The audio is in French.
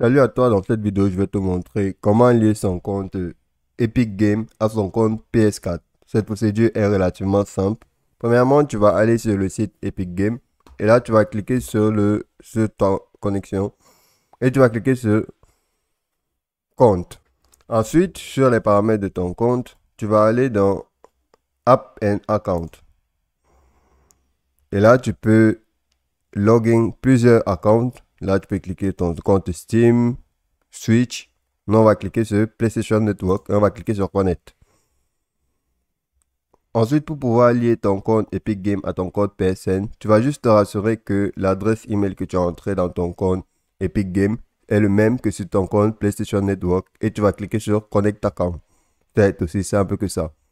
Salut à toi, dans cette vidéo je vais te montrer comment lier son compte Epic Game à son compte PS4. Cette procédure est relativement simple. Premièrement, tu vas aller sur le site Epic Game et là tu vas cliquer sur le connexion et tu vas cliquer sur compte. Ensuite, sur les paramètres de ton compte, tu vas aller dans App and Account. Et là, tu peux login plusieurs accounts Là, tu peux cliquer ton compte Steam, Switch. Nous, on va cliquer sur PlayStation Network et on va cliquer sur Connect. Ensuite, pour pouvoir lier ton compte Epic Game à ton compte PSN, tu vas juste te rassurer que l'adresse email que tu as entrée dans ton compte Epic Game est le même que sur ton compte PlayStation Network et tu vas cliquer sur Connect Account. C'est aussi simple que ça.